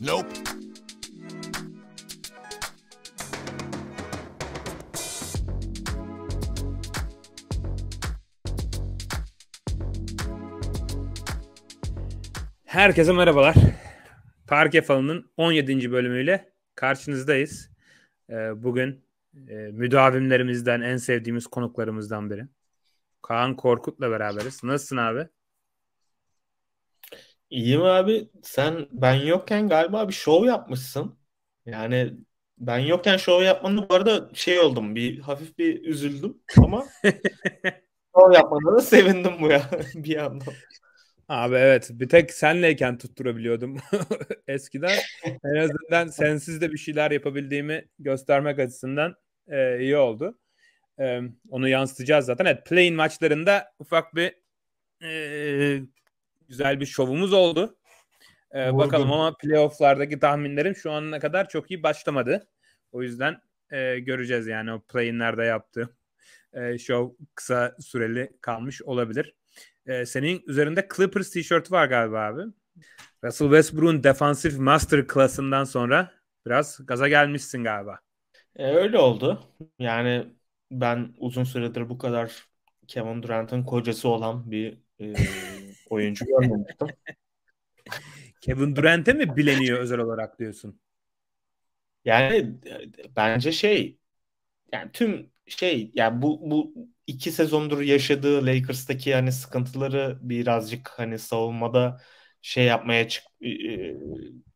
Nope. Herkese merhabalar. Parke Falı'nın 17. bölümüyle karşınızdayız. Ee, bugün e, müdavimlerimizden, en sevdiğimiz konuklarımızdan biri. Kaan Korkut'la beraberiz. Nasılsın abi? İyiyim abi. Sen ben yokken galiba bir şov yapmışsın. Yani ben yokken şov yapmanı bu arada şey oldum. Bir hafif bir üzüldüm ama şov yapmana da sevindim bu ya bir yandan. Abi evet bir tek senleyken tutturabiliyordum eskiden. En azından sensiz de bir şeyler yapabildiğimi göstermek açısından e, iyi oldu. E, onu yansıtacağız zaten. Evet play-in maçlarında ufak bir e, güzel bir şovumuz oldu. Ee, bakalım ama playofflardaki tahminlerim şu ana kadar çok iyi başlamadı. O yüzden e, göreceğiz yani o playinlerde yaptığım e, şov kısa süreli kalmış olabilir. E, senin üzerinde Clippers tişörtü var galiba abi. Russell Westbrook'un defansif master klasından sonra biraz gaza gelmişsin galiba. E, öyle oldu. Yani ben uzun süredir bu kadar Kevin Durant'ın kocası olan bir e, oyuncu Kevin Durant'e mi bileniyor özel olarak diyorsun? Yani bence şey yani tüm şey yani bu bu iki sezondur yaşadığı Lakers'taki hani sıkıntıları birazcık hani savunmada şey yapmaya çık e, e,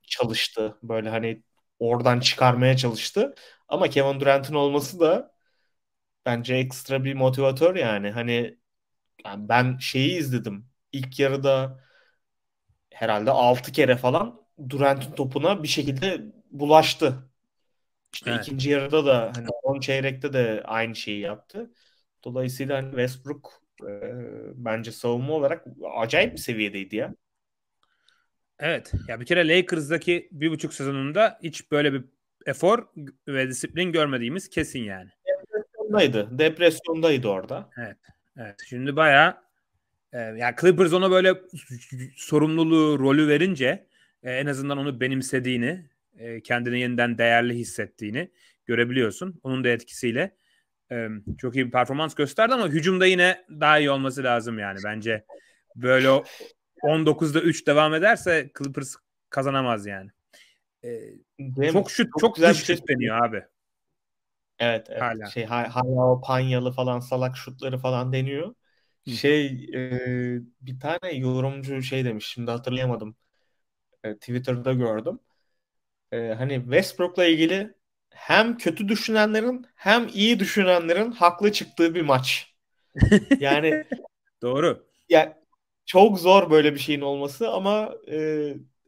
çalıştı. Böyle hani oradan çıkarmaya çalıştı. Ama Kevin Durant'ın olması da bence ekstra bir motivatör yani. Hani yani ben şeyi izledim ilk yarıda herhalde 6 kere falan Durant'in topuna bir şekilde bulaştı. İşte evet. ikinci yarıda da hani son çeyrekte de aynı şeyi yaptı. Dolayısıyla hani Westbrook e, bence savunma olarak acayip bir seviyedeydi ya. Evet. Ya bir kere Lakers'daki bir buçuk sezonunda hiç böyle bir efor ve disiplin görmediğimiz kesin yani. Depresyondaydı. Depresyondaydı orada. Evet. Evet. Şimdi bayağı e, yani Clippers ona böyle sorumluluğu, rolü verince e, en azından onu benimsediğini, e, kendini yeniden değerli hissettiğini görebiliyorsun. Onun da etkisiyle e, çok iyi bir performans gösterdi ama hücumda yine daha iyi olması lazım yani. Bence böyle 19'da 3 devam ederse Clippers kazanamaz yani. E, çok mi? şut, çok, çok güzel dış şey şut şey abi. Evet, evet. Hala. Şey, hala o panyalı falan salak şutları falan deniyor. Şey e, bir tane yorumcu şey demiş şimdi hatırlayamadım. E, Twitter'da gördüm. E, hani Westbrook'la ilgili hem kötü düşünenlerin hem iyi düşünenlerin haklı çıktığı bir maç. Yani doğru. Ya çok zor böyle bir şeyin olması ama e,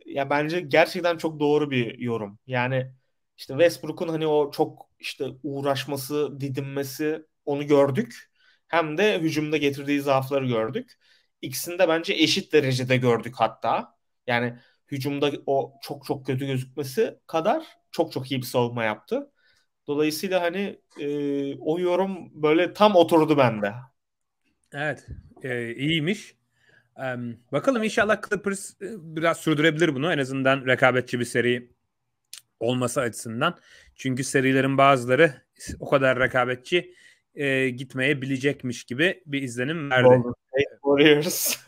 ya bence gerçekten çok doğru bir yorum. Yani işte Westbrook'un hani o çok işte uğraşması, didinmesi onu gördük hem de hücumda getirdiği zaafları gördük. İkisini de bence eşit derecede gördük hatta. Yani hücumda o çok çok kötü gözükmesi kadar çok çok iyi bir savunma yaptı. Dolayısıyla hani e, o yorum böyle tam oturdu bende. Evet. E, iyiymiş. E, bakalım inşallah Clippers e, biraz sürdürebilir bunu. En azından rekabetçi bir seri olması açısından. Çünkü serilerin bazıları o kadar rekabetçi e, gitmeyebilecekmiş gibi bir izlenim verdi. Warriors.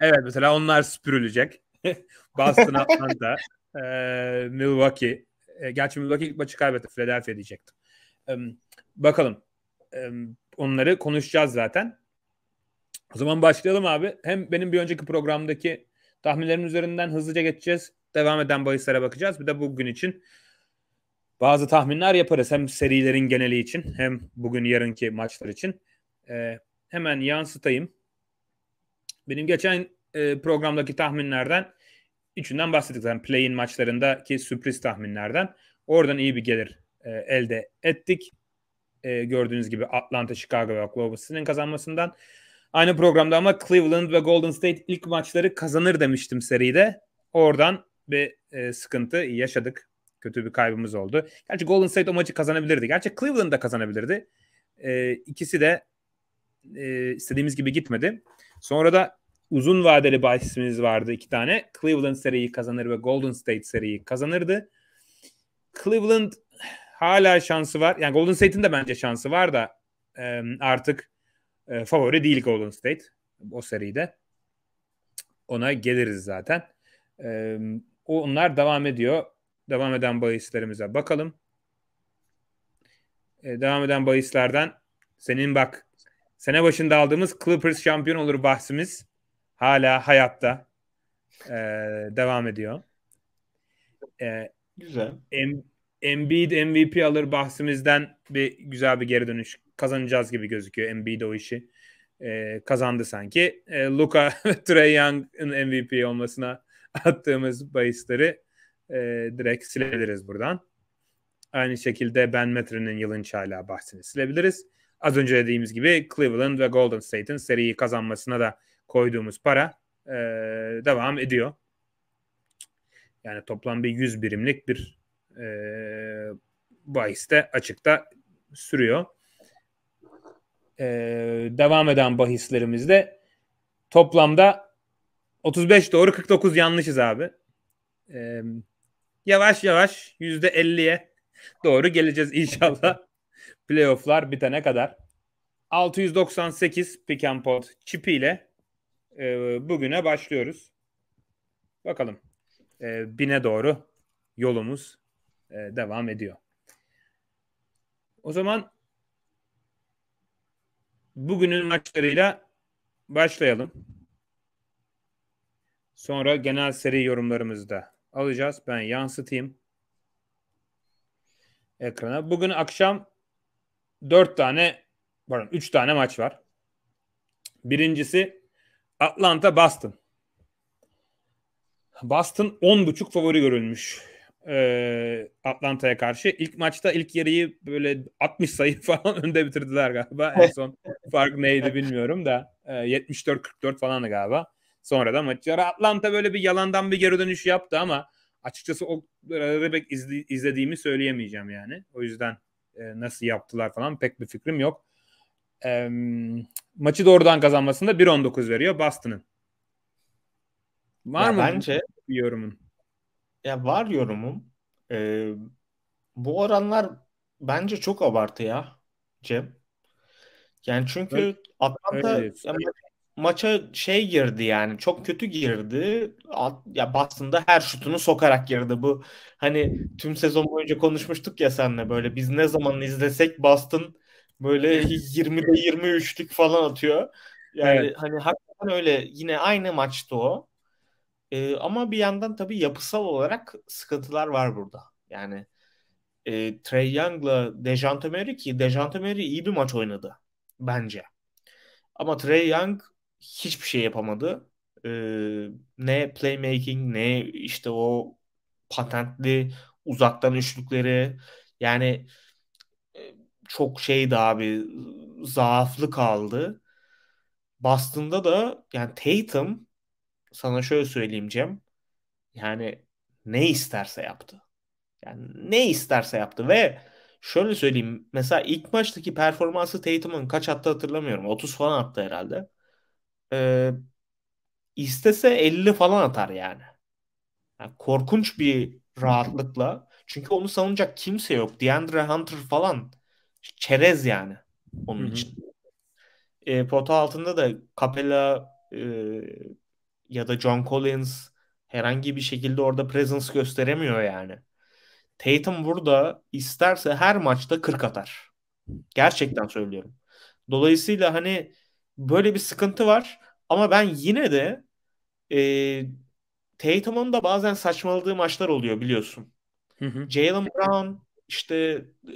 evet mesela onlar süpürülecek. Boston, Atlanta, e, Milwaukee. E, gerçi Milwaukee ilk maçı kaybetti. Philadelphia diyecektim. E, bakalım. E, onları konuşacağız zaten. O zaman başlayalım abi. Hem benim bir önceki programdaki tahminlerin üzerinden hızlıca geçeceğiz. Devam eden bahislere bakacağız. Bir de bugün için bazı tahminler yaparız. Hem serilerin geneli için hem bugün yarınki maçlar için. E, hemen yansıtayım. Benim geçen e, programdaki tahminlerden üçünden bahsettik zaten. Yani play-in maçlarındaki sürpriz tahminlerden. Oradan iyi bir gelir e, elde ettik. E, gördüğünüz gibi Atlanta, Chicago ve Oklahoma City'nin kazanmasından. Aynı programda ama Cleveland ve Golden State ilk maçları kazanır demiştim seride. Oradan bir e, sıkıntı yaşadık. Kötü bir kaybımız oldu. Gerçi Golden State o maçı kazanabilirdi. Gerçi Cleveland da kazanabilirdi. E, ikisi de e, istediğimiz gibi gitmedi. Sonra da uzun vadeli bahisimiz vardı iki tane. Cleveland seriyi kazanır ve Golden State seriyi kazanırdı. Cleveland hala şansı var. Yani Golden State'in de bence şansı var da e, artık e, favori değil Golden State o seride. Ona geliriz zaten. E, onlar devam ediyor devam eden bahislerimize bakalım. E, devam eden bahislerden senin bak sene başında aldığımız Clippers şampiyon olur bahsimiz hala hayatta e, devam ediyor. E, güzel. M- Embiid MVP alır bahsimizden bir güzel bir geri dönüş kazanacağız gibi gözüküyor Embiid o işi. E, kazandı sanki. E, Luka Trey Young'ın MVP olmasına attığımız bahisleri e, direkt silebiliriz buradan. Aynı şekilde Ben Mather'ın yılınç hala bahsini silebiliriz. Az önce dediğimiz gibi Cleveland ve Golden State'in seriyi kazanmasına da koyduğumuz para e, devam ediyor. Yani toplam bir 100 birimlik bir e, ee, bahiste açıkta sürüyor. E, devam eden bahislerimizde toplamda 35 doğru 49 yanlışız abi. E, yavaş yavaş %50'ye doğru geleceğiz inşallah. Playoff'lar bitene kadar. 698 pick and pot çipiyle e, bugüne başlıyoruz. Bakalım e, bine doğru yolumuz e, devam ediyor. O zaman bugünün maçlarıyla başlayalım. Sonra genel seri yorumlarımızda alacağız. Ben yansıtayım ekrana. Bugün akşam 4 tane pardon 3 tane maç var. Birincisi Atlanta Boston. Boston 10.5 favori görülmüş e, Atlanta'ya karşı. İlk maçta ilk yarıyı böyle 60 sayı falan önde bitirdiler galiba. En son fark neydi bilmiyorum da 74-44 e, falan galiba. Sonradan da maçı. Atlanta böyle bir yalandan bir geri dönüş yaptı ama açıkçası o arada pek izli, izlediğimi söyleyemeyeceğim yani. O yüzden e, nasıl yaptılar falan pek bir fikrim yok. E, maçı doğrudan kazanmasında 1-19 veriyor Boston'ın. Var ya mı bence, bir yorumun? Ya var yorumum. Ee, bu oranlar bence çok abartı ya Cem. Yani çünkü evet, Atlanta ya, maça şey girdi yani çok kötü girdi. At, ya Boston'da her şutunu sokarak girdi. Bu hani tüm sezon boyunca konuşmuştuk ya senle böyle biz ne zaman izlesek Boston böyle 20'de 23'lük falan atıyor. Yani evet. hani hakikaten öyle yine aynı maçtı o. Ee, ama bir yandan tabii yapısal olarak sıkıntılar var burada. Yani e, Trey Young'la Dejante Murray ki Dejante Murray iyi bir maç oynadı bence. Ama Trey Young hiçbir şey yapamadı. E, ne playmaking ne işte o patentli uzaktan üçlükleri yani e, çok şeydi abi zaaflı kaldı. Boston'da da yani Tatum sana şöyle söyleyeyim Cem. Yani ne isterse yaptı. Yani ne isterse yaptı ve şöyle söyleyeyim. Mesela ilk maçtaki performansı Tatum'un kaç attı hatırlamıyorum. 30 falan attı herhalde e, istese 50 falan atar yani. yani. Korkunç bir rahatlıkla. Çünkü onu savunacak kimse yok. DeAndre Hunter falan çerez yani onun Hı-hı. için. E, pota altında da Capella e, ya da John Collins herhangi bir şekilde orada presence gösteremiyor yani. Tatum burada isterse her maçta 40 atar. Gerçekten söylüyorum. Dolayısıyla hani Böyle bir sıkıntı var. Ama ben yine de e, Tatum'un da bazen saçmaladığı maçlar oluyor biliyorsun. Hı hı. Jalen Brown işte e,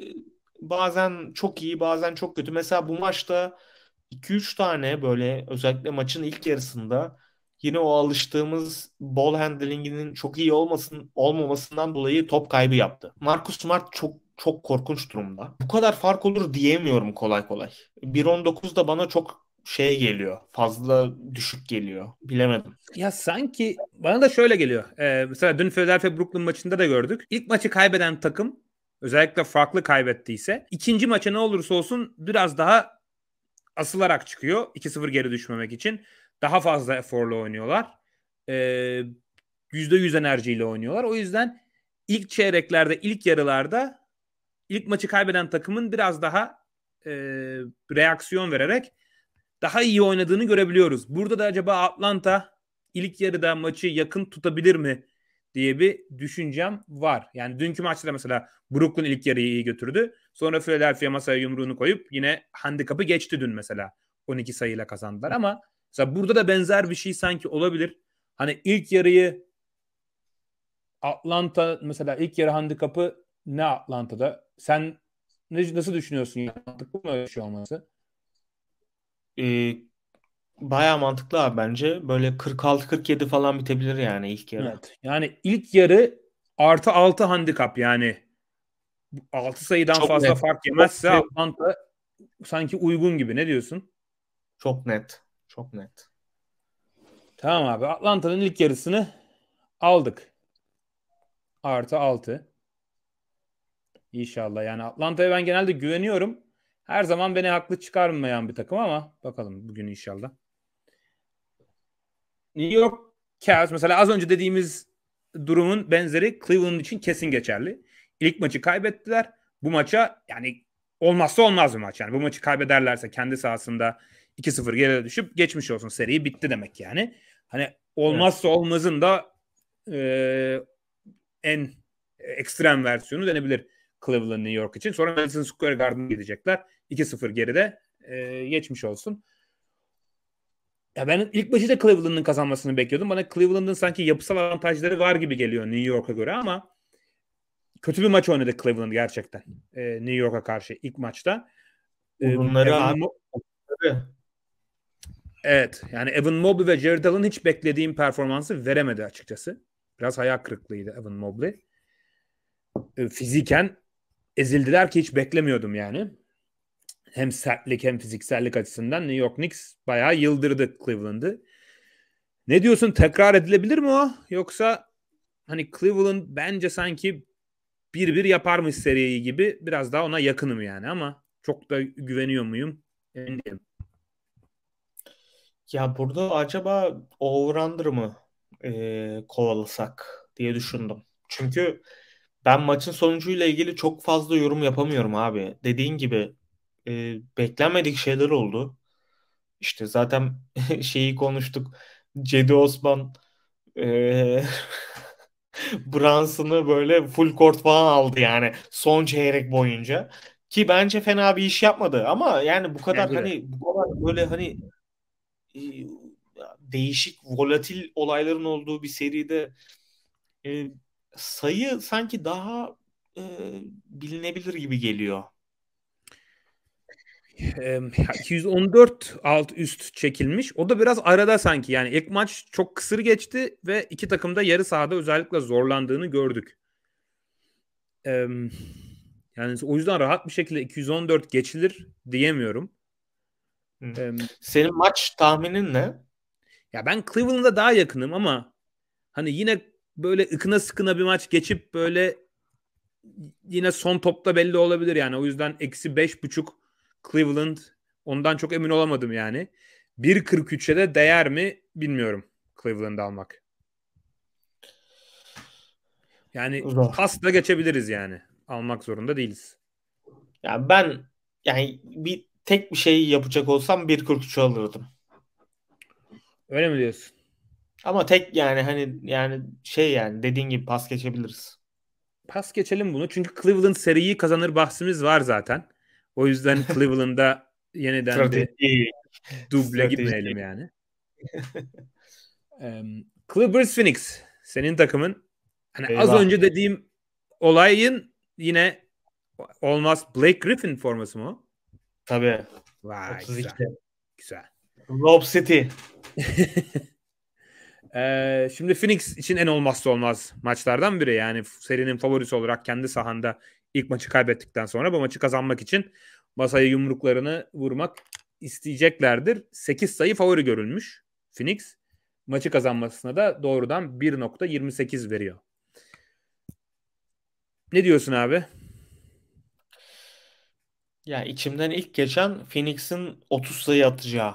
bazen çok iyi bazen çok kötü. Mesela bu maçta 2-3 tane böyle özellikle maçın ilk yarısında yine o alıştığımız ball handling'inin çok iyi olmasın, olmamasından dolayı top kaybı yaptı. Marcus Smart çok çok korkunç durumda. Bu kadar fark olur diyemiyorum kolay kolay. 1.19 da bana çok şey geliyor. Fazla düşük geliyor. Bilemedim. Ya sanki bana da şöyle geliyor. Ee, mesela dün Philadelphia Brooklyn maçında da gördük. İlk maçı kaybeden takım özellikle farklı kaybettiyse ikinci maça ne olursa olsun biraz daha asılarak çıkıyor. 2-0 geri düşmemek için. Daha fazla eforla oynuyorlar. Ee, %100 enerjiyle oynuyorlar. O yüzden ilk çeyreklerde, ilk yarılarda ilk maçı kaybeden takımın biraz daha e, reaksiyon vererek daha iyi oynadığını görebiliyoruz. Burada da acaba Atlanta ilk yarıda maçı yakın tutabilir mi diye bir düşüncem var. Yani dünkü maçta mesela Brooklyn ilk yarıyı iyi götürdü. Sonra Philadelphia masaya yumruğunu koyup yine handikapı geçti dün mesela. 12 sayıyla kazandılar ama mesela burada da benzer bir şey sanki olabilir. Hani ilk yarıyı Atlanta mesela ilk yarı handikapı ne Atlanta'da? Sen ne, nasıl düşünüyorsun? Mantıklı mı öyle şey olması? e, bayağı mantıklı abi bence. Böyle 46-47 falan bitebilir yani ilk yarı. Evet. Yani ilk yarı artı 6 handikap yani. 6 sayıdan Çok fazla net. fark yemezse Atlanta sanki uygun gibi. Ne diyorsun? Çok net. Çok net. Tamam abi. Atlanta'nın ilk yarısını aldık. Artı 6. İnşallah. Yani Atlanta'ya ben genelde güveniyorum. Her zaman beni haklı çıkarmayan bir takım ama bakalım bugün inşallah. New York Cavs mesela az önce dediğimiz durumun benzeri Cleveland için kesin geçerli. İlk maçı kaybettiler. Bu maça yani olmazsa olmaz bir maç. Yani bu maçı kaybederlerse kendi sahasında 2-0 geri düşüp geçmiş olsun. Seri bitti demek yani. Hani olmazsa evet. olmazın da e, en ekstrem versiyonu denebilir Cleveland New York için. Sonra Madison Square Garden'a gidecekler. 2-0 geride e, geçmiş olsun. Ya ben ilk başta Cleveland'ın kazanmasını bekliyordum. Bana Cleveland'ın sanki yapısal avantajları var gibi geliyor New York'a göre ama kötü bir maç oynadı Cleveland gerçekten. E, New York'a karşı ilk maçta. Bunları ee, Evan evet. Yani Evan Mobley ve Jared Allen hiç beklediğim performansı veremedi açıkçası. Biraz hayal kırıklığıydı Evan Mobley. E, fiziken ezildiler ki hiç beklemiyordum yani. Hem sertlik hem fiziksellik açısından New York Knicks bayağı yıldırdı Cleveland'ı. Ne diyorsun tekrar edilebilir mi o? Yoksa hani Cleveland bence sanki bir bir yaparmış seriyi gibi biraz daha ona yakınım yani ama çok da güveniyor muyum? Emin değilim. Ya burada acaba over mı e, kovalasak diye düşündüm. Çünkü ben maçın sonucuyla ilgili çok fazla yorum yapamıyorum abi. Dediğin gibi e, beklenmedik şeyler oldu. İşte zaten şeyi konuştuk. Cedi Osman e, Brunson'ı böyle full court falan aldı yani son çeyrek boyunca. Ki bence fena bir iş yapmadı ama yani bu kadar bence hani bu kadar böyle hani e, değişik volatil olayların olduğu bir seride e, sayı sanki daha e, bilinebilir gibi geliyor. 214 alt üst çekilmiş. O da biraz arada sanki. Yani ilk maç çok kısır geçti ve iki takım da yarı sahada özellikle zorlandığını gördük. Yani o yüzden rahat bir şekilde 214 geçilir diyemiyorum. Senin maç tahminin ne? Ya ben Cleveland'a daha yakınım ama hani yine böyle ıkına sıkına bir maç geçip böyle yine son topta belli olabilir yani. O yüzden eksi beş buçuk Cleveland ondan çok emin olamadım yani. 1.43'e de değer mi bilmiyorum Cleveland almak. Yani hasta geçebiliriz yani. Almak zorunda değiliz. Ya yani ben yani bir tek bir şey yapacak olsam 1.43 alırdım. Öyle mi diyorsun? Ama tek yani hani yani şey yani dediğin gibi pas geçebiliriz. Pas geçelim bunu. Çünkü Cleveland seriyi kazanır bahsimiz var zaten. O yüzden Cleveland'da yeniden bir duble gitmeyelim yani. um, Clippers Phoenix senin takımın hani Eyvah. az önce dediğim olayın yine olmaz Blake Griffin forması mı o? Tabii. Vay, 32. Güzel. güzel. Rob City. Ee, şimdi Phoenix için en olmazsa olmaz maçlardan biri. Yani serinin favorisi olarak kendi sahanda ilk maçı kaybettikten sonra bu maçı kazanmak için masaya yumruklarını vurmak isteyeceklerdir. 8 sayı favori görülmüş Phoenix. Maçı kazanmasına da doğrudan 1.28 veriyor. Ne diyorsun abi? Ya içimden ilk geçen Phoenix'in 30 sayı atacağı.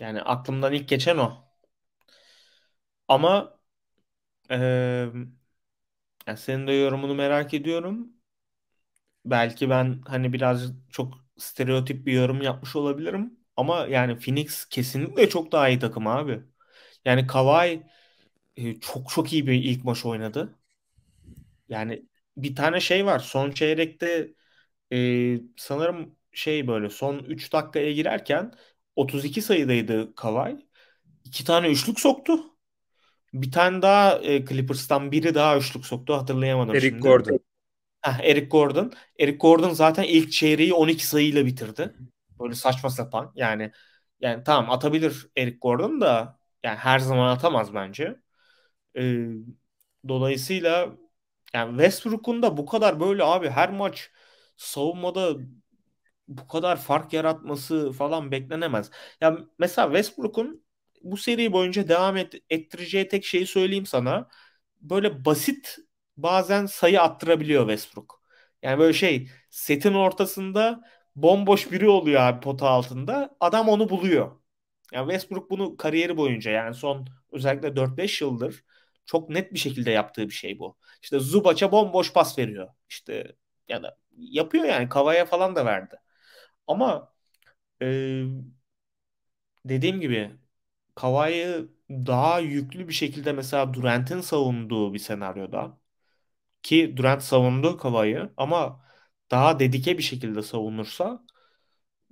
Yani aklımdan ilk geçen o. Ama e, yani senin de yorumunu merak ediyorum. Belki ben hani biraz çok stereotip bir yorum yapmış olabilirim. Ama yani Phoenix kesinlikle çok daha iyi takım abi. Yani Kawhi e, çok çok iyi bir ilk maç oynadı. Yani bir tane şey var. Son çeyrekte e, sanırım şey böyle son 3 dakikaya girerken 32 sayıdaydı Kawhi. 2 tane üçlük soktu. Bir tane daha e, Clippers'tan biri daha üçlük soktu hatırlayamadım Eric şimdi. Gordon. Heh, Eric Gordon. Eric Gordon zaten ilk çeyreği 12 sayıyla bitirdi. Böyle saçma sapan. Yani yani tamam atabilir Eric Gordon da yani her zaman atamaz bence. Ee, dolayısıyla yani Westbrook'un da bu kadar böyle abi her maç savunmada bu kadar fark yaratması falan beklenemez. Ya yani mesela Westbrook'un bu seri boyunca devam et, ettireceği tek şeyi söyleyeyim sana. Böyle basit bazen sayı attırabiliyor Westbrook. Yani böyle şey setin ortasında bomboş biri oluyor abi pota altında. Adam onu buluyor. Yani Westbrook bunu kariyeri boyunca yani son özellikle 4-5 yıldır çok net bir şekilde yaptığı bir şey bu. İşte Zubac'a bomboş pas veriyor. İşte ya da yapıyor yani Kavaya falan da verdi. Ama e, dediğim gibi Kawhi'yi daha yüklü bir şekilde mesela Durant'in savunduğu bir senaryoda ki Durant savundu Kawhi'yi ama daha dedike bir şekilde savunursa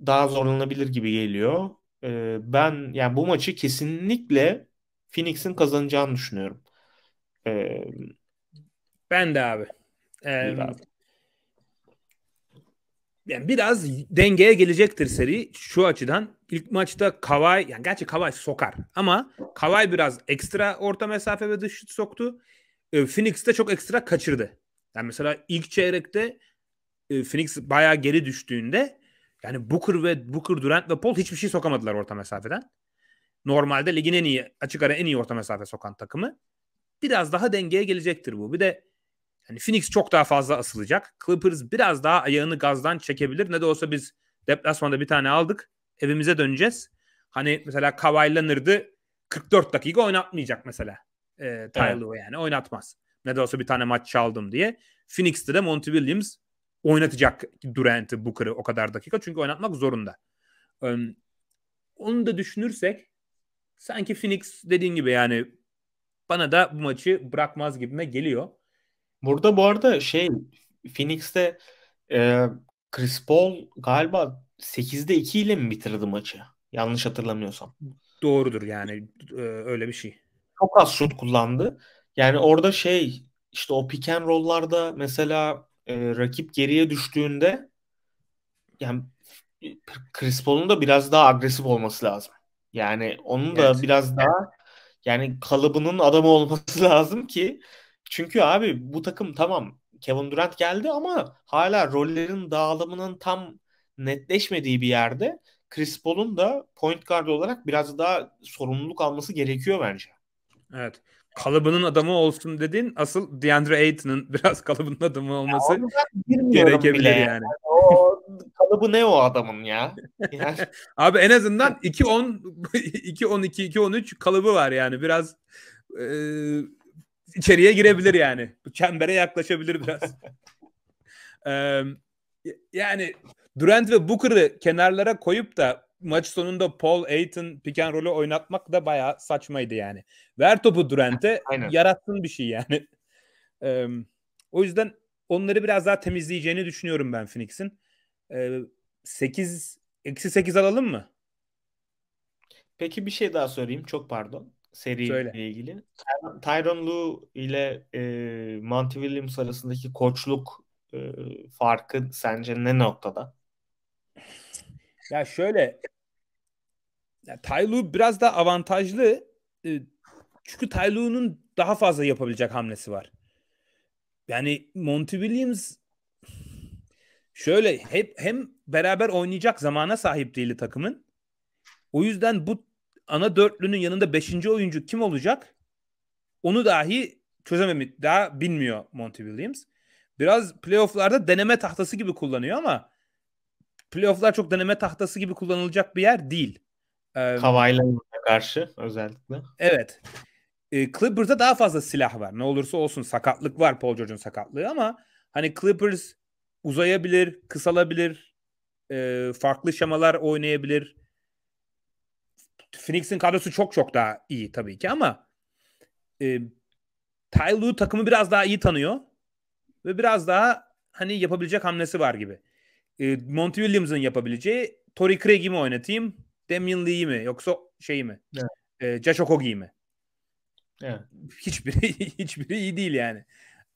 daha zorlanabilir gibi geliyor. Ee, ben yani bu maçı kesinlikle Phoenix'in kazanacağını düşünüyorum. Ee, ben de abi. Ee, abi yani biraz dengeye gelecektir seri şu açıdan. ilk maçta Kavay, yani gerçi Kavay sokar ama Kavay biraz ekstra orta mesafe ve dış şut soktu. Ee, Phoenix de çok ekstra kaçırdı. Yani mesela ilk çeyrekte e, Phoenix bayağı geri düştüğünde yani Booker ve Booker Durant ve Paul hiçbir şey sokamadılar orta mesafeden. Normalde ligin en iyi, açık ara en iyi orta mesafe sokan takımı. Biraz daha dengeye gelecektir bu. Bir de Hani Phoenix çok daha fazla asılacak. Clippers biraz daha ayağını gazdan çekebilir. Ne de olsa biz deplasmanda bir tane aldık. Evimize döneceğiz. Hani mesela Kawhi Leonard'ı 44 dakika oynatmayacak mesela. E, ee, evet. yani oynatmaz. Ne de olsa bir tane maç çaldım diye. Phoenix'te de Monty Williams oynatacak Durant'ı, Booker'ı o kadar dakika. Çünkü oynatmak zorunda. Ee, onu da düşünürsek sanki Phoenix dediğin gibi yani bana da bu maçı bırakmaz gibime geliyor. Burada bu arada şey Phoenix'te e, Chris Paul galiba 8'de 2 ile mi bitirdi maçı? Yanlış hatırlamıyorsam. Doğrudur yani e, öyle bir şey. Çok az şut kullandı. Yani orada şey işte o pick and roll'larda mesela e, rakip geriye düştüğünde yani Chris Paul'un da biraz daha agresif olması lazım. Yani onun da biraz daha yani kalıbının adamı olması lazım ki çünkü abi bu takım tamam Kevin Durant geldi ama hala rollerin dağılımının tam netleşmediği bir yerde Chris Paul'un da point guard olarak biraz daha sorumluluk alması gerekiyor bence. Evet. Kalıbının adamı olsun dedin. Asıl DeAndre Ayton'un biraz kalıbının adamı olması gerekebilir bile. yani. yani o kalıbı ne o adamın ya? Yani... Abi en azından 2-10 2-12 2-13 kalıbı var yani. Biraz e, içeriye girebilir yani. Bu çembere yaklaşabilir biraz. ee, yani Durant ve Booker'ı kenarlara koyup da maç sonunda Paul Aiton pick and roll'ü oynatmak da bayağı saçmaydı yani. Ver topu Durant'e yarattın bir şey yani. Ee, o yüzden onları biraz daha temizleyeceğini düşünüyorum ben Phoenix'in. Ee, 8 eksi 8 alalım mı? Peki bir şey daha sorayım. Çok pardon seriyle Söyle. ilgili. Tyron Lue ile e, Monty Williams arasındaki koçluk e, farkı sence ne noktada? Ya şöyle ya Taylu biraz da avantajlı. E, çünkü Taylu'nun daha fazla yapabilecek hamlesi var. Yani Monty Williams şöyle hep hem beraber oynayacak zamana sahip değil takımın. O yüzden bu ana dörtlünün yanında beşinci oyuncu kim olacak? Onu dahi çözememi daha bilmiyor Monty Williams. Biraz playofflarda deneme tahtası gibi kullanıyor ama playofflar çok deneme tahtası gibi kullanılacak bir yer değil. Ee, karşı özellikle. Evet. Ee, Clippers'da daha fazla silah var. Ne olursa olsun sakatlık var Paul George'un sakatlığı ama hani Clippers uzayabilir, kısalabilir, e, farklı şemalar oynayabilir. Phoenix'in kadrosu çok çok daha iyi tabii ki ama e, Ty Lue takımı biraz daha iyi tanıyor ve biraz daha hani yapabilecek hamlesi var gibi. E, Monty Williams'ın yapabileceği Tory Craig'i mi oynatayım? Damian Lee'yi mi? Yoksa şey mi? Evet. E, Josh Okogi'yi mi? Evet. Hiçbiri, hiçbiri iyi değil yani.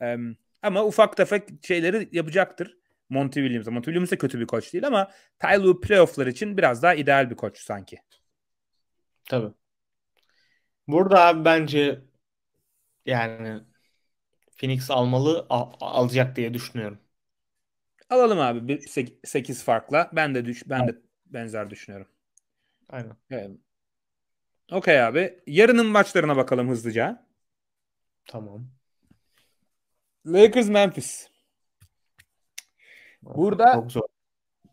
E, ama ufak tefek şeyleri yapacaktır. Monty Williams. Monty Williams de kötü bir koç değil ama Ty Lue playofflar için biraz daha ideal bir koç sanki. Tabii. Burada abi bence yani Phoenix almalı al- alacak diye düşünüyorum. Alalım abi 8 farkla. Ben de düş ben de benzer düşünüyorum. Aynen. Evet. Okey abi. Yarının maçlarına bakalım hızlıca. Tamam. Lakers Memphis. Burada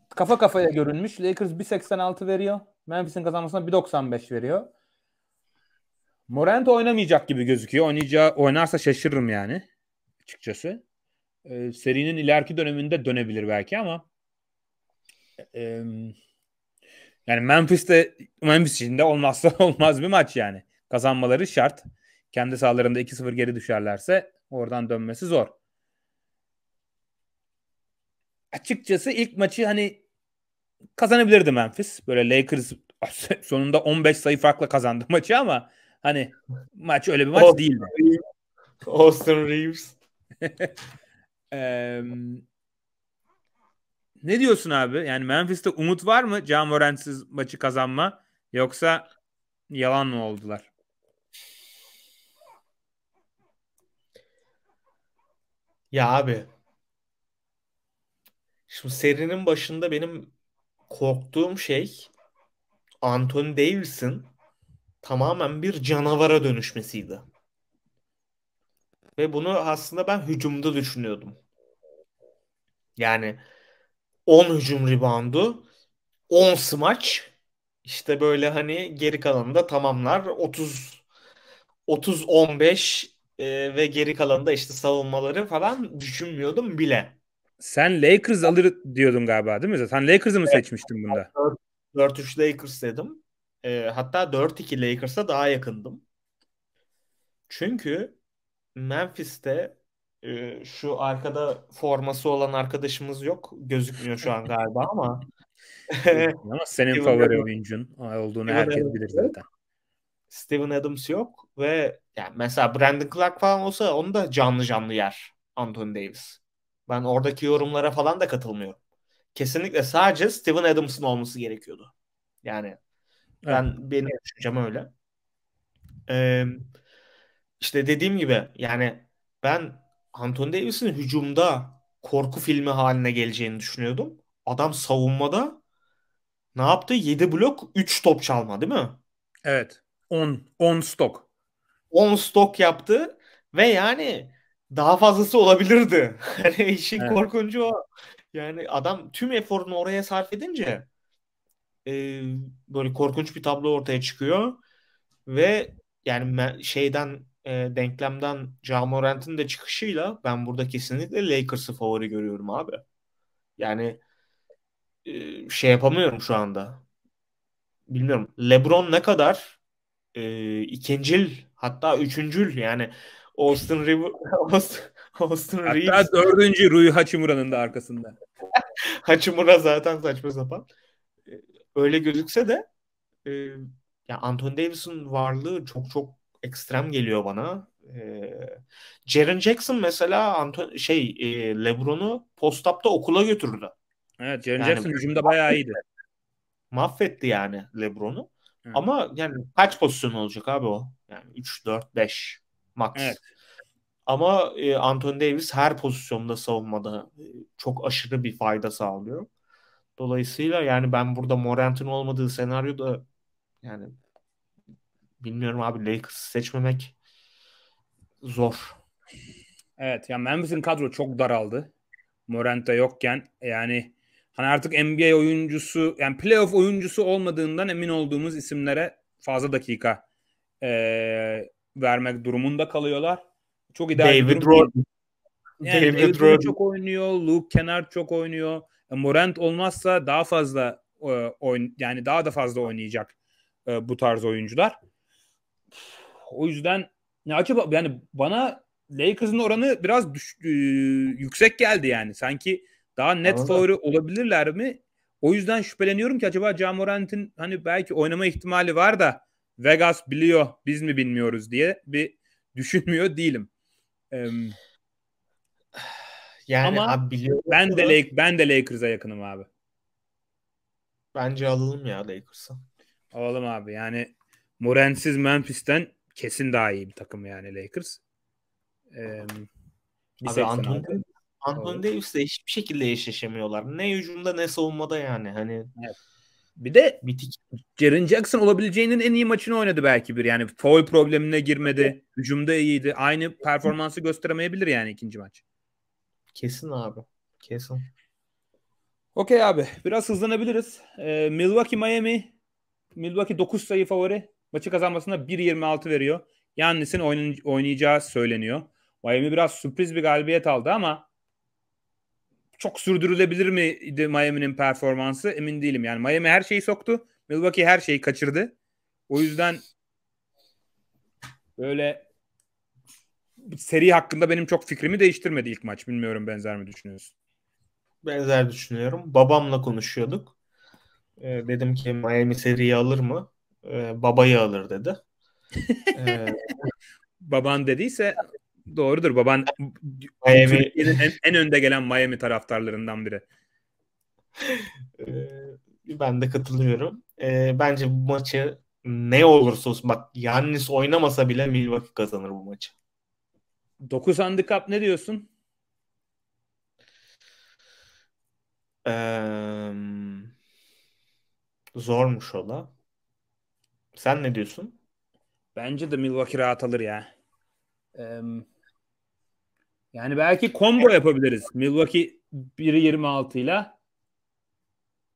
kafa kafaya görünmüş. Lakers 1.86 veriyor. Memphis'in kazanmasına 1.95 veriyor. Morant oynamayacak gibi gözüküyor. Oynayacağı, oynarsa şaşırırım yani açıkçası. Ee, serinin ileriki döneminde dönebilir belki ama e, yani Memphis'te Memphis için de olmazsa olmaz bir maç yani. Kazanmaları şart. Kendi sahalarında 2-0 geri düşerlerse oradan dönmesi zor. Açıkçası ilk maçı hani kazanabilirdi Memphis. Böyle Lakers sonunda 15 sayı farkla kazandı maçı ama hani maç öyle bir maç Austin değildi. Austin Reeves. ee, ne diyorsun abi? Yani Memphis'te umut var mı? Cam Morant'siz maçı kazanma yoksa yalan mı oldular? Ya abi. Şimdi serinin başında benim korktuğum şey Anthony Davis'in tamamen bir canavara dönüşmesiydi. Ve bunu aslında ben hücumda düşünüyordum. Yani 10 hücum reboundu, 10 smaç, işte böyle hani geri kalanında tamamlar. 30 30 15 e, ve geri kalanı da işte savunmaları falan düşünmüyordum bile. Sen Lakers alır diyordun galiba değil mi? Sen Lakers'ı mı evet. seçmiştin bunda? 4-3 Lakers dedim. E, hatta 4-2 Lakers'a daha yakındım. Çünkü Memphis'te e, şu arkada forması olan arkadaşımız yok. Gözükmüyor şu an galiba ama. ama senin favori oyuncun olduğunu Steven herkes Adams bilir zaten. Steven Adams yok ve yani mesela Brandon Clark falan olsa onu da canlı canlı yer Anthony Davis. Ben oradaki yorumlara falan da katılmıyorum. Kesinlikle sadece Steven Adams'ın olması gerekiyordu. Yani ben evet. benim düşüncem öyle. Ee, işte dediğim gibi yani ben Anthony Davis'in hücumda korku filmi haline geleceğini düşünüyordum. Adam savunmada ne yaptı? 7 blok 3 top çalma değil mi? Evet. 10 10 stok. 10 stok yaptı ve yani daha fazlası olabilirdi. Hani işin evet. korkuncu o. Yani adam tüm eforunu oraya sarf edince e, böyle korkunç bir tablo ortaya çıkıyor ve yani şeyden e, denklemden Ja da çıkışıyla ben burada kesinlikle Lakers'ı favori görüyorum abi. Yani e, şey yapamıyorum şu anda. Bilmiyorum. LeBron ne kadar e, ikincil hatta üçüncül yani Austin Rivers, Austin, Austin Hatta Reeves. Hatta dördüncü Rui Hachimura'nın da arkasında. Hachimura zaten saçma sapan. Ee, öyle gözükse de e, ya Anthony Davis'in varlığı çok çok ekstrem geliyor bana. E, Jaren Jackson mesela Anton şey e, LeBron'u postapta okula götürdü. Evet, Jaren yani, Jackson hücumda bayağı iyiydi. Mahvetti yani LeBron'u. Hı. Ama yani kaç pozisyon olacak abi o? Yani 3 4 5 max. Evet. Ama e, Anthony Davis her pozisyonda savunmada e, çok aşırı bir fayda sağlıyor. Dolayısıyla yani ben burada Morant'ın olmadığı senaryoda yani bilmiyorum abi Lakers'ı seçmemek zor. Evet ya yani Memphis'in kadro çok daraldı. Morant da yokken e, yani hani artık NBA oyuncusu yani playoff oyuncusu olmadığından emin olduğumuz isimlere fazla dakika e, vermek durumunda kalıyorlar. Çok ideal David bir durum Rod- Yani David, David Rod- çok oynuyor, Luke Kennard çok oynuyor. E, Morant olmazsa daha fazla e, oyn yani daha da fazla oynayacak e, bu tarz oyuncular. O yüzden ne acaba yani bana Lakers'ın oranı biraz düş, yüksek geldi yani. Sanki daha net Anladım. favori olabilirler mi? O yüzden şüpheleniyorum ki acaba Camorant'in hani belki oynama ihtimali var da Vegas biliyor biz mi bilmiyoruz diye bir düşünmüyor değilim. Ee, yani ama abi biliyor ben de Lake, ben de Lakers'a yakınım abi. Bence alalım ya Lakers'ı. Alalım abi. Yani Morensiz Memphis'ten kesin daha iyi bir takım yani Lakers. Ee, abi Anthony, Anthony Davis'le hiçbir şekilde eşleşemiyorlar. Ne hücumda ne savunmada yani. Hani evet. Bir de bitik. Jaren Jackson olabileceğinin en iyi maçını oynadı belki bir. Yani foul problemine girmedi. Hücumda iyiydi. Aynı performansı gösteremeyebilir yani ikinci maç. Kesin abi. Kesin. Okey abi. Biraz hızlanabiliriz. Ee, Milwaukee Miami. Milwaukee 9 sayı favori. Maçı kazanmasına 1.26 veriyor. Yannis'in oynayacağı söyleniyor. Miami biraz sürpriz bir galibiyet aldı ama çok sürdürülebilir miydi Miami'nin performansı emin değilim. Yani Miami her şeyi soktu. Milwaukee her şeyi kaçırdı. O yüzden böyle seri hakkında benim çok fikrimi değiştirmedi ilk maç. Bilmiyorum benzer mi düşünüyorsun? Benzer düşünüyorum. Babamla konuşuyorduk. Ee, dedim ki Miami seriyi alır mı? Ee, babayı alır dedi. ee, Baban dediyse Doğrudur baban Miami. en, en önde gelen Miami taraftarlarından biri. Ee, ben de katılıyorum. Ee, bence bu maçı ne olursa olsun bak Yannis oynamasa bile Milwaukee kazanır bu maçı. 9 handikap ne diyorsun? Ee, zormuş o da. Sen ne diyorsun? Bence de Milwaukee rahat alır ya. Um, yani belki combo yapabiliriz. Milwaukee 1.26 ile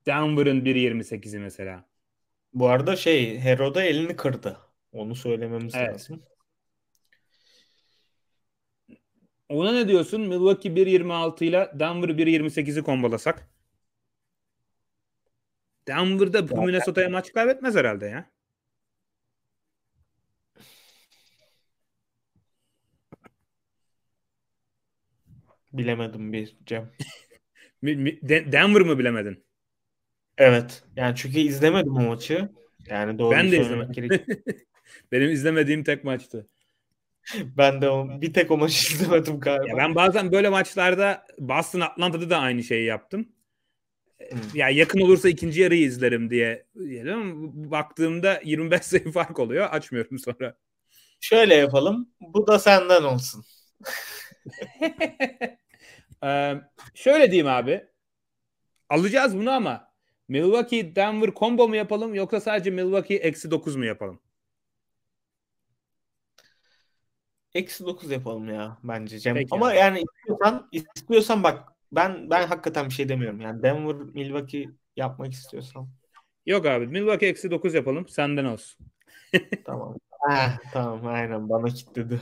Denver'ın 1.28'i mesela. Bu arada şey Hero'da elini kırdı. Onu söylememiz evet. lazım. Ona ne diyorsun? Milwaukee 1.26 ile Denver 1.28'i kombolasak. Denver'da bu Minnesota'ya maç kaybetmez herhalde ya. bilemedim bir Cem. Denver mı bilemedin? Evet. Yani çünkü izlemedim o maçı. Yani doğru ben de izlemedim. Gerek... Benim izlemediğim tek maçtı. Ben de o, bir tek o maçı izlemedim galiba. Ya ben bazen böyle maçlarda Boston Atlanta'da da aynı şeyi yaptım. Hmm. Ya yakın olursa ikinci yarıyı izlerim diye. Baktığımda 25 sayı fark oluyor. Açmıyorum sonra. Şöyle yapalım. Bu da senden olsun. Ee, şöyle diyeyim abi. Alacağız bunu ama Milwaukee Denver combo mu yapalım yoksa sadece Milwaukee eksi 9 mu yapalım? Eksi 9 yapalım ya bence Cem. Peki Ama abi. yani istiyorsan, istiyorsan bak ben ben hakikaten bir şey demiyorum. Yani Denver Milwaukee yapmak istiyorsan. Yok abi Milwaukee eksi 9 yapalım senden olsun. tamam. Heh, tamam aynen bana kitledi.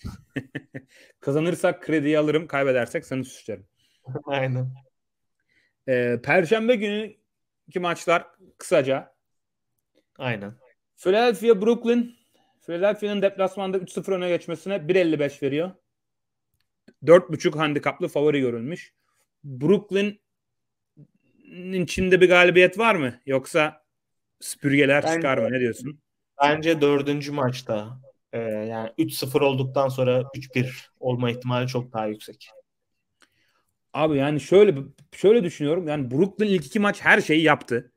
Kazanırsak krediyi alırım, kaybedersek seni suçlarım. Aynen. Ee, Perşembe günü ki maçlar kısaca. Aynen. Philadelphia Brooklyn Philadelphia'nın deplasmanda 3-0 öne geçmesine 1.55 veriyor. 4.5 handikaplı favori görülmüş. Brooklyn'in içinde bir galibiyet var mı? Yoksa süpürgeler bence, çıkar mı? Ne diyorsun? Bence dördüncü maçta ee, yani 3-0 olduktan sonra 3-1 olma ihtimali çok daha yüksek. Abi yani şöyle şöyle düşünüyorum. Yani Brooklyn ilk iki maç her şeyi yaptı.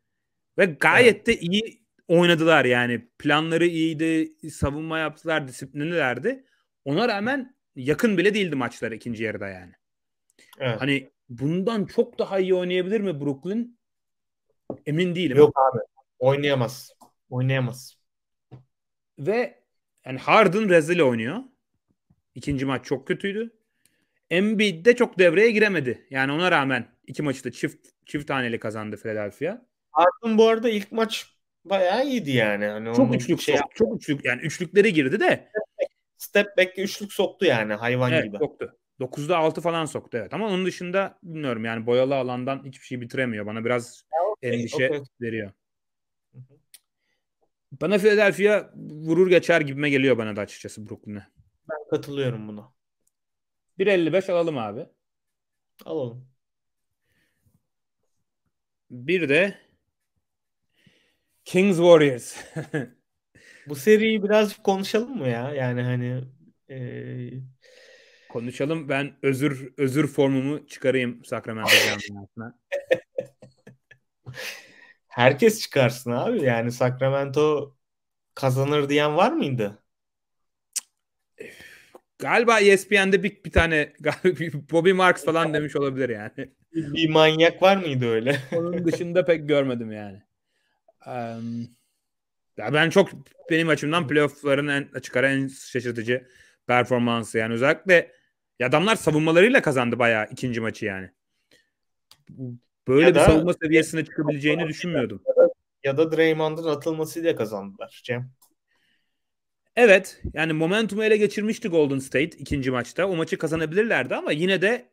Ve gayet evet. de iyi oynadılar yani. Planları iyiydi, savunma yaptılar, disiplinlilerdi. Ona rağmen yakın bile değildi maçlar ikinci yarıda yani. Evet. Hani bundan çok daha iyi oynayabilir mi Brooklyn? Emin değilim. Yok abi. Oynayamaz. Oynayamaz. Ve yani Harden rezil oynuyor. İkinci maç çok kötüydü. Embiid de çok devreye giremedi. Yani ona rağmen iki maçı da çift çift taneli kazandı Philadelphia. Harden bu arada ilk maç bayağı iyiydi yani. Hani çok üçlük şey soktu. Çok üçlük yani üçlükleri girdi de. Step back'e üçlük soktu yani hayvan evet, gibi. soktu. Dokuzda altı falan soktu evet ama onun dışında bilmiyorum yani boyalı alandan hiçbir şey bitiremiyor. Bana biraz okay, endişe okay. veriyor. Bana Philadelphia vurur geçer gibime geliyor bana da açıkçası Brooklyn'e. Ben katılıyorum buna. 1.55 alalım abi. Alalım. Bir de Kings Warriors. Bu seriyi biraz konuşalım mı ya? Yani hani ee... konuşalım. Ben özür özür formumu çıkarayım Sacramento camiasına. herkes çıkarsın abi. Yani Sacramento kazanır diyen var mıydı? Galiba ESPN'de bir, bir tane Bobby Marks falan demiş olabilir yani. Bir manyak var mıydı öyle? Onun dışında pek görmedim yani. Um, ya ben çok benim açımdan playoff'ların en, çıkaran en şaşırtıcı performansı yani özellikle ya adamlar savunmalarıyla kazandı bayağı ikinci maçı yani. Böyle ya bir da, savunma seviyesine çıkabileceğini düşünmüyordum. Ya da, ya da Draymond'un atılmasıyla kazandılar Cem. Evet yani momentumu ele geçirmişti Golden State ikinci maçta. O maçı kazanabilirlerdi ama yine de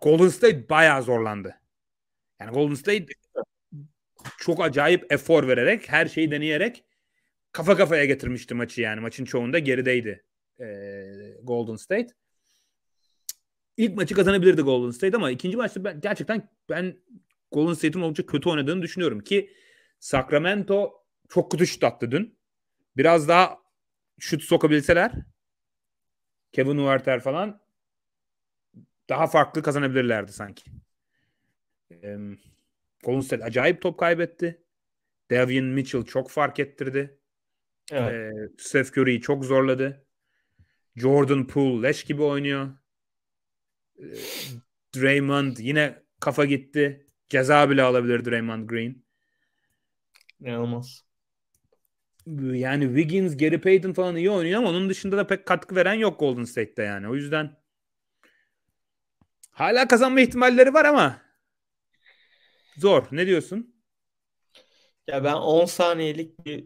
Golden State bayağı zorlandı. Yani Golden State çok acayip efor vererek her şeyi deneyerek kafa kafaya getirmişti maçı yani. Maçın çoğunda gerideydi e, Golden State ilk maçı kazanabilirdi Golden State ama ikinci maçta ben gerçekten ben Golden State'in oldukça kötü oynadığını düşünüyorum ki Sacramento çok kötü şut attı dün. Biraz daha şut sokabilseler Kevin Huerter falan daha farklı kazanabilirlerdi sanki. Ee, Golden State acayip top kaybetti. Devin Mitchell çok fark ettirdi. Evet. Ee, Steph Curry'i çok zorladı. Jordan Poole leş gibi oynuyor. Ee, Draymond yine kafa gitti. Ceza bile alabilir Draymond Green. İnanılmaz. Yani Wiggins, Gary Payton falan iyi oynuyor ama onun dışında da pek katkı veren yok Golden State'te yani. O yüzden hala kazanma ihtimalleri var ama zor. Ne diyorsun? Ya ben 10 saniyelik bir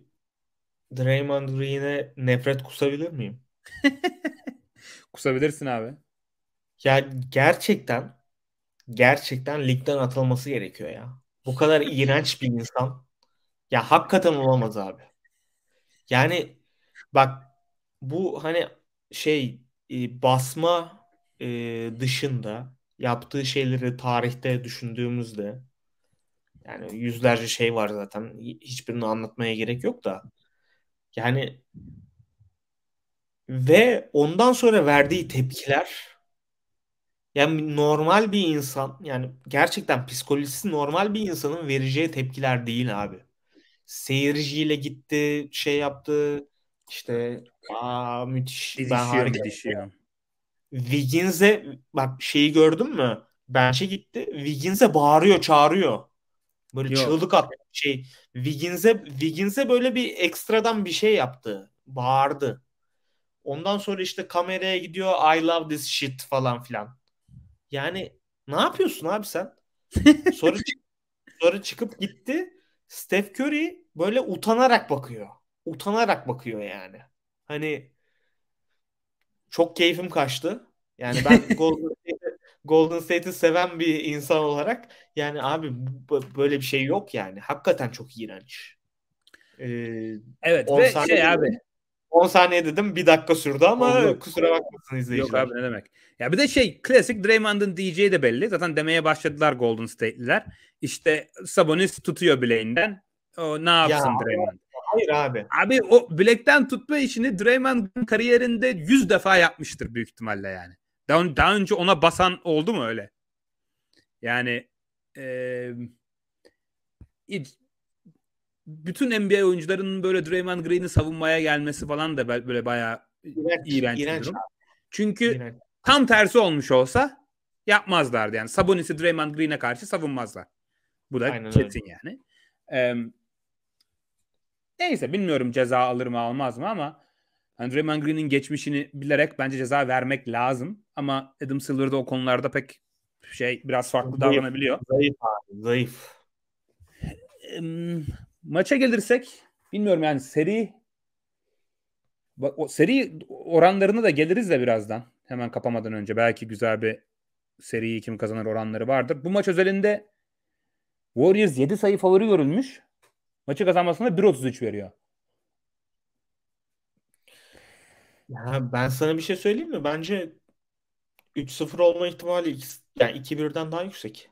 Draymond Green'e nefret kusabilir miyim? Kusabilirsin abi ya gerçekten gerçekten ligden atılması gerekiyor ya. Bu kadar iğrenç bir insan. Ya hakikaten olamaz abi. Yani bak bu hani şey e, basma e, dışında yaptığı şeyleri tarihte düşündüğümüzde yani yüzlerce şey var zaten. Hiçbirini anlatmaya gerek yok da. Yani ve ondan sonra verdiği tepkiler yani normal bir insan yani gerçekten psikolojisi normal bir insanın vereceği tepkiler değil abi. Seyirciyle gitti, şey yaptı. İşte aa müthiş didişiyor, ben harika. Didişiyor. Wiggins'e bak şeyi gördün mü? Bench'e gitti. Wiggins'e bağırıyor, çağırıyor. Böyle Yok. çığlık attı şey. Wiggins'e Wiggins'e böyle bir ekstradan bir şey yaptı. Bağırdı. Ondan sonra işte kameraya gidiyor I love this shit falan filan. Yani ne yapıyorsun abi sen? sonra, sonra çıkıp gitti. Steph Curry böyle utanarak bakıyor. Utanarak bakıyor yani. Hani çok keyfim kaçtı. Yani ben Golden State'i Golden State'i seven bir insan olarak yani abi böyle bir şey yok yani. Hakikaten çok iğrenç. Ee, evet ve şey abi 10 saniye dedim bir dakika sürdü ama yok, kusura bakmasın izleyiciler. Yok abi ne demek. Ya bir de şey klasik Draymond'ın diyeceği de belli. Zaten demeye başladılar Golden State'liler. İşte Sabonis tutuyor bileğinden. O ne yapsın ya, Draymond? Hayır abi. Abi o bilekten tutma işini Draymond'ın kariyerinde 100 defa yapmıştır büyük ihtimalle yani. Daha, daha önce ona basan oldu mu öyle? Yani e, bütün NBA oyuncularının böyle Draymond Green'i savunmaya gelmesi falan da böyle bayağı iğrenç, iğrenç, iğrenç Çünkü iğrenç. tam tersi olmuş olsa yapmazlardı yani. Sabonis'i Draymond Green'e karşı savunmazlar. Bu da Aynen kesin öyle. yani. Ee, neyse bilmiyorum ceza alır mı almaz mı ama yani Draymond Green'in geçmişini bilerek bence ceza vermek lazım. Ama Adam Silver'da o konularda pek şey biraz farklı zayıf, davranabiliyor. Zayıf abi, zayıf. Maça gelirsek bilmiyorum yani seri o seri oranlarını da geliriz de birazdan. Hemen kapamadan önce belki güzel bir seriyi kim kazanır oranları vardır. Bu maç özelinde Warriors 7 sayı favori görülmüş. Maçı kazanmasına 1.33 veriyor. Ya ben sana bir şey söyleyeyim mi? Bence 3-0 olma ihtimali yani 2-1'den daha yüksek.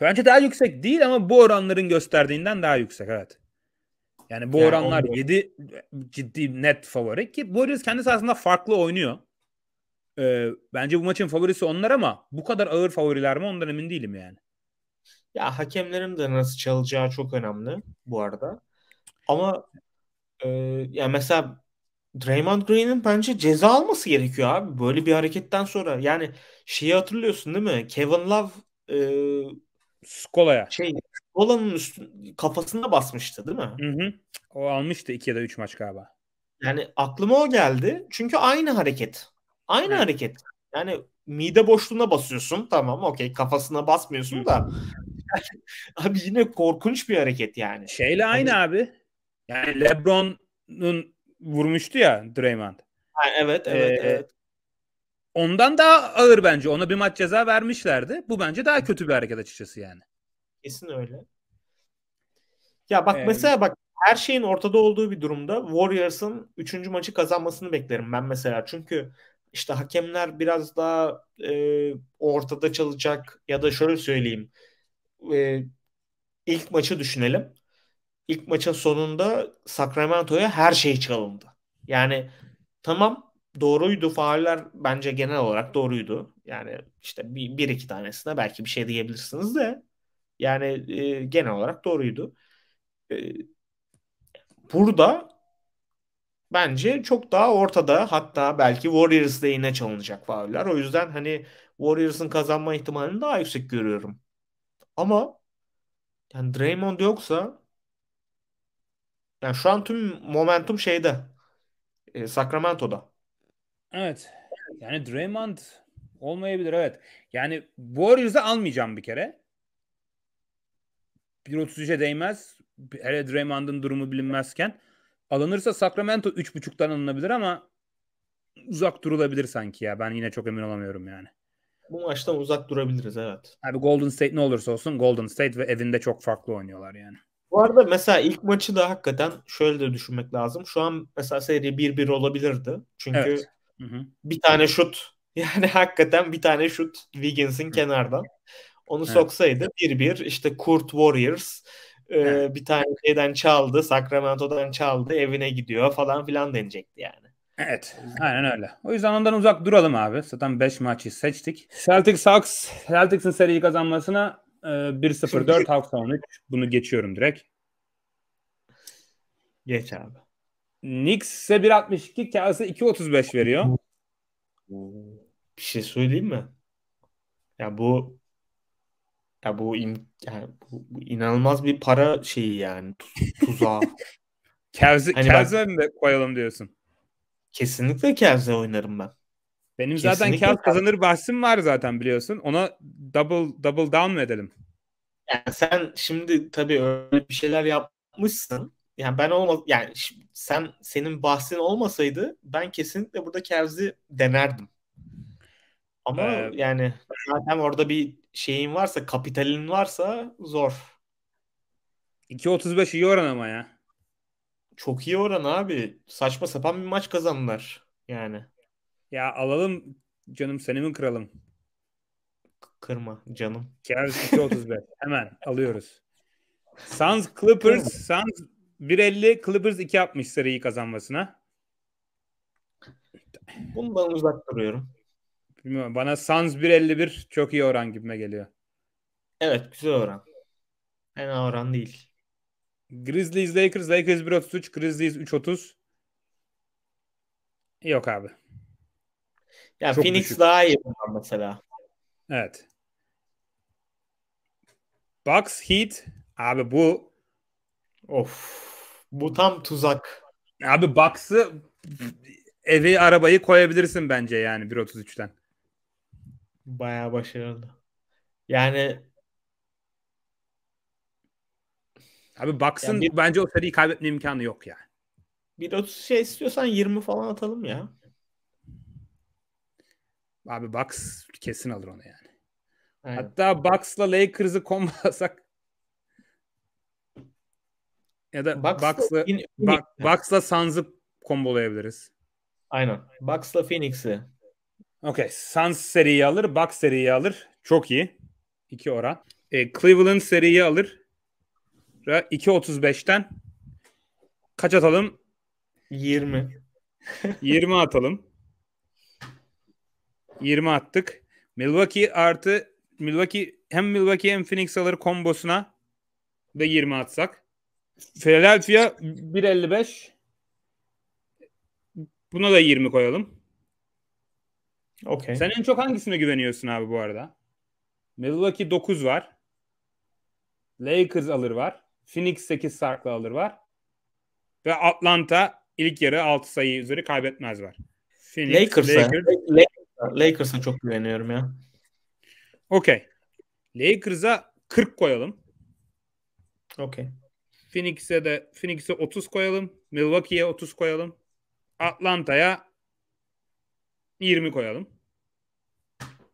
Bence daha yüksek değil ama bu oranların gösterdiğinden daha yüksek evet. Yani bu yani oranlar onu... 7 ciddi net favori ki Warriors kendisi aslında farklı oynuyor. Ee, bence bu maçın favorisi onlar ama bu kadar ağır favoriler mi ondan emin değilim yani. Ya hakemlerin de nasıl çalacağı çok önemli bu arada. Ama e, ya mesela Draymond Green'in bence ceza alması gerekiyor abi. Böyle bir hareketten sonra yani şeyi hatırlıyorsun değil mi? Kevin Love e, Skola'ya. Şey, Skola'nın üstün, kafasına basmıştı değil mi? Hı hı. O almıştı 2 ya da 3 maç galiba. Yani aklıma o geldi. Çünkü aynı hareket. Aynı evet. hareket. Yani mide boşluğuna basıyorsun. Tamam okey kafasına basmıyorsun da. Yani, abi yine korkunç bir hareket yani. Şeyle aynı yani, abi. Yani Lebron'un vurmuştu ya Draymond. Ha, evet evet, ee, evet. Ondan daha ağır bence. Ona bir maç ceza vermişlerdi. Bu bence daha kötü bir hareket açıkçası yani. Kesin öyle. Ya bak ee, mesela bak her şeyin ortada olduğu bir durumda Warriors'ın 3. maçı kazanmasını beklerim ben mesela. Çünkü işte hakemler biraz daha e, ortada çalacak ya da şöyle söyleyeyim. E, ilk maçı düşünelim. İlk maçın sonunda Sacramento'ya her şey çalındı. Yani tamam doğruydu. Fauller bence genel olarak doğruydu. Yani işte bir, bir iki tanesine belki bir şey diyebilirsiniz de yani e, genel olarak doğruydu. E, burada bence çok daha ortada hatta belki Warriors lehine çalınacak fauller. O yüzden hani Warriors'ın kazanma ihtimalini daha yüksek görüyorum. Ama yani Draymond yoksa yani şu an tüm momentum şeyde e, Sacramento'da. Evet. Yani Draymond olmayabilir evet. Yani Warriors'ı almayacağım bir kere. 1.33'e değmez. Hele Draymond'ın durumu bilinmezken. Alınırsa Sacramento 3.5'tan alınabilir ama uzak durulabilir sanki ya. Ben yine çok emin olamıyorum yani. Bu maçtan uzak durabiliriz evet. Abi Golden State ne olursa olsun Golden State ve evinde çok farklı oynuyorlar yani. Bu arada mesela ilk maçı da hakikaten şöyle de düşünmek lazım. Şu an mesela seri 1-1 olabilirdi. Çünkü evet. Hı hı. Bir tane şut. Yani hakikaten bir tane şut Wiggins'in kenardan. Onu evet. soksaydı bir bir işte Kurt Warriors e, bir tane şeyden çaldı, Sacramento'dan çaldı, evine gidiyor falan filan denecekti yani. Evet, aynen öyle. O yüzden ondan uzak duralım abi. Zaten 5 maçı seçtik. Celtics Hawks, Celtics'in seriyi kazanmasına e, 1-0-4 Hawks 13. Bunu geçiyorum direkt. Geç abi. Knicks'e 1.62 kağısı 2.35 veriyor. Bir şey söyleyeyim mi? Ya bu ya bu, im, yani bu, bu inanılmaz bir para şeyi yani tu, tuzağı. Kevze, hani Kevze mi koyalım diyorsun? Kesinlikle Kevze oynarım ben. Benim kesinlikle zaten Kevze kazanır bahsim var zaten biliyorsun. Ona double double down mı edelim? Yani sen şimdi tabii öyle bir şeyler yapmışsın yani ben olma, yani sen senin bahsin olmasaydı ben kesinlikle burada Cavs'i denerdim. Ama ee, yani zaten orada bir şeyin varsa, kapitalin varsa zor. 2.35 iyi oran ama ya. Çok iyi oran abi. Saçma sapan bir maç kazandılar yani. Ya alalım canım seni mi kıralım? Kırma canım. Cavs 2.35 hemen alıyoruz. Suns Clippers Suns 1.50 Clippers 2 yapmış seriyi kazanmasına. bunu ben uzak duruyorum. Bilmiyorum. Bana Suns 1.51 çok iyi oran gibime geliyor. Evet güzel oran. Fena oran değil. Grizzlies Lakers Lakers 1.33 Grizzlies 3.30 Yok abi. Ya çok Phoenix düşük. daha iyi mesela. Evet. Bucks Heat abi bu of bu tam tuzak. Abi Bucks'ı evi arabayı koyabilirsin bence yani 1.33'ten. Baya başarılı. Yani Abi Bucks'ın yani bir... bence o seriyi kaybetme imkanı yok yani. 1.30 şey istiyorsan 20 falan atalım ya. Abi Bucks kesin alır onu yani. Aynen. Hatta Bucks'la Lakers'ı kombalasak ya da Bucks'la, Bucks'la, in, Bucks'la, Suns'ı kombolayabiliriz. Aynen. Bucks'la Phoenix'i. Okey. Suns seriyi alır. Bucks seriyi alır. Çok iyi. İki oran. E, Cleveland seriyi alır. 2.35'ten kaç atalım? 20. 20 atalım. 20 attık. Milwaukee artı Milwaukee hem Milwaukee hem Phoenix alır kombosuna da 20 atsak. Philadelphia 1.55 Buna da 20 koyalım. Okay. Sen en çok hangisine güveniyorsun abi bu arada? Milwaukee 9 var. Lakers alır var. Phoenix 8 sarkla alır var. Ve Atlanta ilk yarı 6 sayı üzeri kaybetmez var. Phoenix, Lakers'a Lakers. Lakers'a çok güveniyorum ya. Okey. Lakers'a 40 koyalım. Okey. Phoenix'e de Phoenix'e 30 koyalım. Milwaukee'ye 30 koyalım. Atlanta'ya 20 koyalım.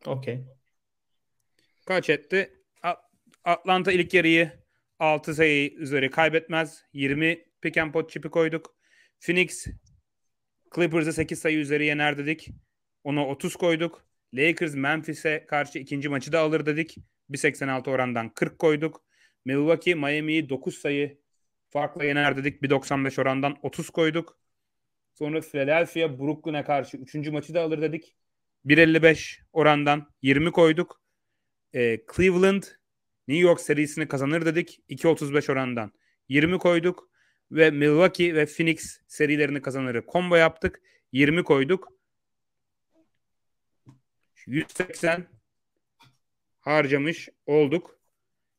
Okey. Kaç etti? Atlanta ilk yarıyı 6 sayı üzeri kaybetmez. 20 pick and pot çipi koyduk. Phoenix Clippers'e 8 sayı üzeri yener dedik. Ona 30 koyduk. Lakers Memphis'e karşı ikinci maçı da alır dedik. 1.86 orandan 40 koyduk. Milwaukee Miami'yi 9 sayı Farkla yener dedik. 1.95 orandan 30 koyduk. Sonra Philadelphia Brooklyn'e karşı 3. maçı da alır dedik. 1.55 orandan 20 koyduk. E, Cleveland New York serisini kazanır dedik. 2.35 orandan 20 koyduk. Ve Milwaukee ve Phoenix serilerini kazanırı combo yaptık. 20 koyduk. 180 harcamış olduk.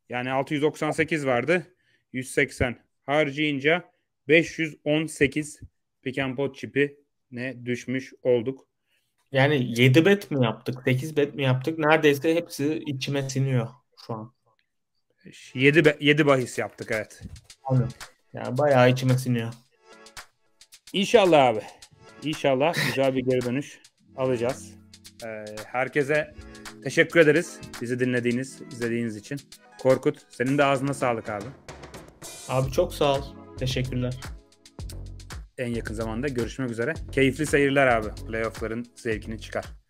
Yani 698 vardı. 180 harcayınca 518 pick and çipi ne düşmüş olduk. Yani 7 bet mi yaptık? 8 bet mi yaptık? Neredeyse hepsi içime siniyor şu an. 7 7 bahis yaptık evet. Aynen. Yani bayağı içime siniyor. İnşallah abi. İnşallah güzel bir geri dönüş alacağız. Ee, herkese teşekkür ederiz bizi dinlediğiniz, izlediğiniz için. Korkut senin de ağzına sağlık abi. Abi çok sağ ol. Teşekkürler. En yakın zamanda görüşmek üzere. Keyifli seyirler abi. Playoff'ların zevkini çıkar.